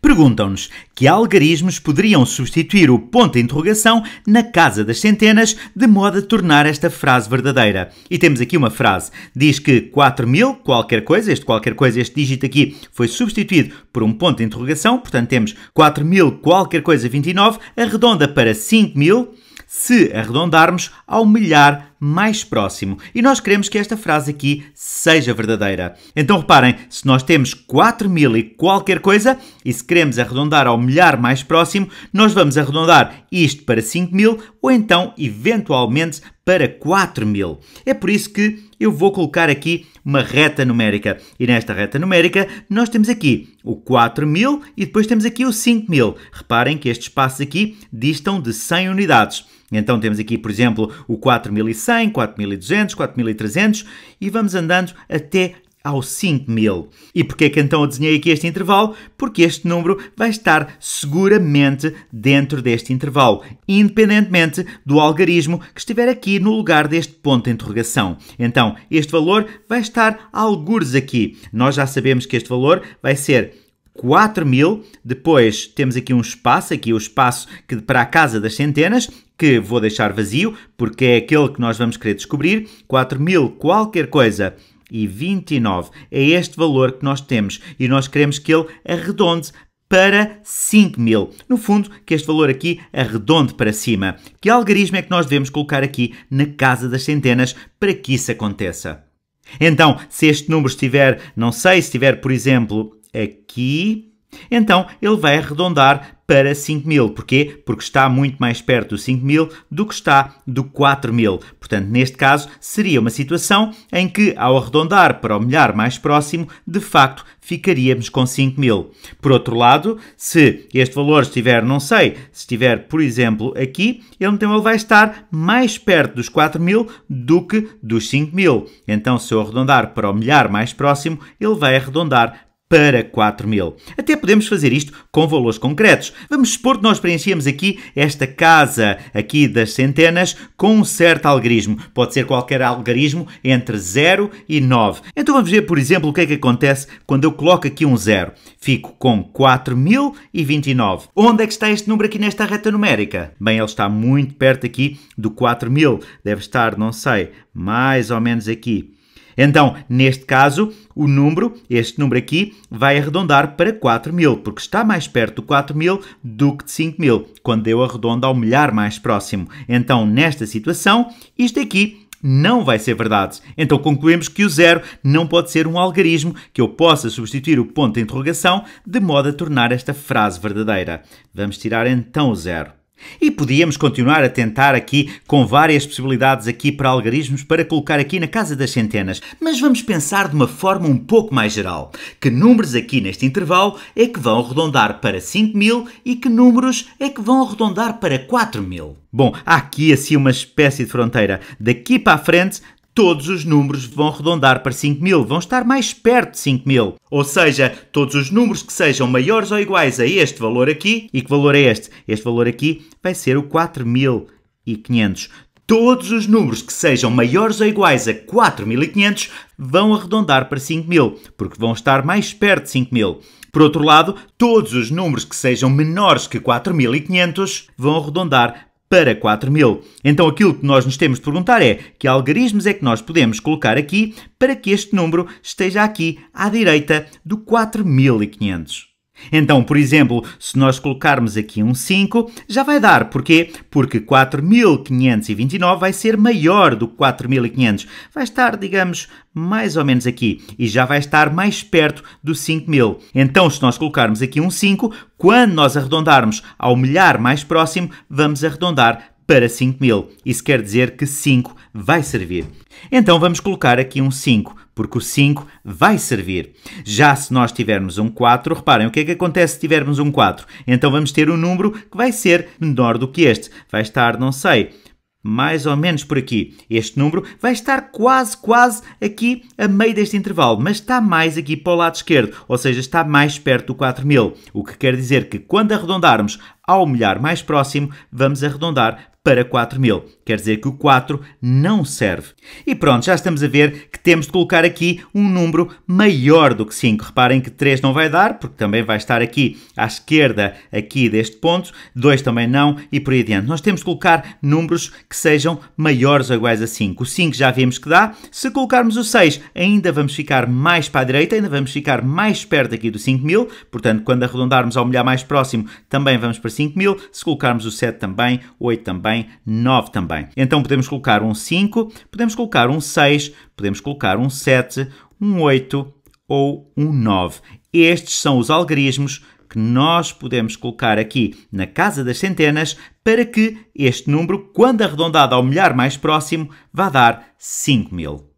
Perguntam-nos que algarismos poderiam substituir o ponto de interrogação na casa das centenas de modo a tornar esta frase verdadeira. E temos aqui uma frase. Diz que 4 mil, qualquer coisa, este qualquer coisa, este dígito aqui, foi substituído por um ponto de interrogação. Portanto, temos 4 mil, qualquer coisa, 29, arredonda para 5 mil, se arredondarmos ao milhar mais próximo. E nós queremos que esta frase aqui seja verdadeira. Então reparem, se nós temos 4000 e qualquer coisa, e se queremos arredondar ao milhar mais próximo, nós vamos arredondar isto para 5000 ou então, eventualmente, para 4000. É por isso que eu vou colocar aqui uma reta numérica. E nesta reta numérica nós temos aqui o 4000 e depois temos aqui o 5000. Reparem que estes espaços aqui distam de 100 unidades. Então temos aqui, por exemplo, o 4100, 4200, 4300 e vamos andando até ao 5000. E porquê que então eu desenhei aqui este intervalo? Porque este número vai estar seguramente dentro deste intervalo, independentemente do algarismo que estiver aqui no lugar deste ponto de interrogação. Então, este valor vai estar algures aqui. Nós já sabemos que este valor vai ser 4000. Depois temos aqui um espaço, aqui o espaço que para a casa das centenas, que vou deixar vazio, porque é aquele que nós vamos querer descobrir. 4000 qualquer coisa e 29 é este valor que nós temos e nós queremos que ele arredonde para 5000. No fundo, que este valor aqui arredonde para cima. Que algarismo é que nós devemos colocar aqui na casa das centenas para que isso aconteça? Então, se este número estiver, não sei, se estiver, por exemplo, aqui, então ele vai arredondar para 5000. Porquê? Porque está muito mais perto do 5000 do que está do 4000. Portanto, neste caso, seria uma situação em que, ao arredondar para o milhar mais próximo, de facto ficaríamos com 5000. Por outro lado, se este valor estiver, não sei, se estiver, por exemplo, aqui, ele então ele vai estar mais perto dos 4000 do que dos 5000. Então, se eu arredondar para o milhar mais próximo, ele vai arredondar para 4 mil. Até podemos fazer isto com valores concretos. Vamos supor que nós preenchemos aqui esta casa aqui das centenas com um certo algarismo. Pode ser qualquer algarismo entre 0 e 9. Então vamos ver, por exemplo, o que é que acontece quando eu coloco aqui um zero. Fico com 4.029. Onde é que está este número aqui nesta reta numérica? Bem, ele está muito perto aqui do 4.000. Deve estar, não sei, mais ou menos aqui. Então, neste caso, o número, este número aqui, vai arredondar para 4.000, porque está mais perto do 4.000 do que de 5.000, quando eu arredondo ao milhar mais próximo. Então, nesta situação, isto aqui não vai ser verdade. Então concluímos que o zero não pode ser um algarismo que eu possa substituir o ponto de interrogação de modo a tornar esta frase verdadeira. Vamos tirar então o zero. E podíamos continuar a tentar aqui com várias possibilidades aqui para algarismos para colocar aqui na casa das centenas, mas vamos pensar de uma forma um pouco mais geral. Que números aqui neste intervalo é que vão arredondar para 5000 e que números é que vão arredondar para 4000? Bom, há aqui assim uma espécie de fronteira. Daqui para a frente todos os números vão arredondar para 5000, vão estar mais perto de 5000. Ou seja, todos os números que sejam maiores ou iguais a este valor aqui, e que valor é este? Este valor aqui vai ser o 4500. Todos os números que sejam maiores ou iguais a 4500 vão arredondar para 5000, porque vão estar mais perto de 5000. Por outro lado, todos os números que sejam menores que 4500 vão arredondar para 4 mil. Então aquilo que nós nos temos de perguntar é que algarismos é que nós podemos colocar aqui para que este número esteja aqui à direita do 4500. Então, por exemplo, se nós colocarmos aqui um 5, já vai dar. Porquê? Porque 4.529 vai ser maior do que 4.500. Vai estar, digamos, mais ou menos aqui. E já vai estar mais perto do 5.000. Então, se nós colocarmos aqui um 5, quando nós arredondarmos ao milhar mais próximo, vamos arredondar para 5000. Isso quer dizer que 5 vai servir. Então vamos colocar aqui um 5, porque o 5 vai servir. Já se nós tivermos um 4, reparem o que é que acontece se tivermos um 4. Então vamos ter um número que vai ser menor do que este. Vai estar, não sei, mais ou menos por aqui. Este número vai estar quase, quase aqui a meio deste intervalo, mas está mais aqui para o lado esquerdo, ou seja, está mais perto do 4000, o que quer dizer que quando arredondarmos ao milhar mais próximo, vamos arredondar para 4000. Quer dizer que o 4 não serve. E pronto, já estamos a ver que temos de colocar aqui um número maior do que 5. Reparem que 3 não vai dar, porque também vai estar aqui à esquerda aqui deste ponto, 2 também não e por aí adiante. Nós temos de colocar números que sejam maiores ou iguais a 5. O 5 já vimos que dá. Se colocarmos o 6, ainda vamos ficar mais para a direita, ainda vamos ficar mais perto aqui do 5000. Portanto, quando arredondarmos ao milhar mais próximo, também vamos para 5000. Se colocarmos o 7 também, 8 também, bem 9 também. Então podemos colocar um 5, podemos colocar um 6, podemos colocar um 7, um 8 ou um 9. Estes são os algarismos que nós podemos colocar aqui na casa das centenas para que este número, quando arredondado ao milhar mais próximo, vá dar 5 mil.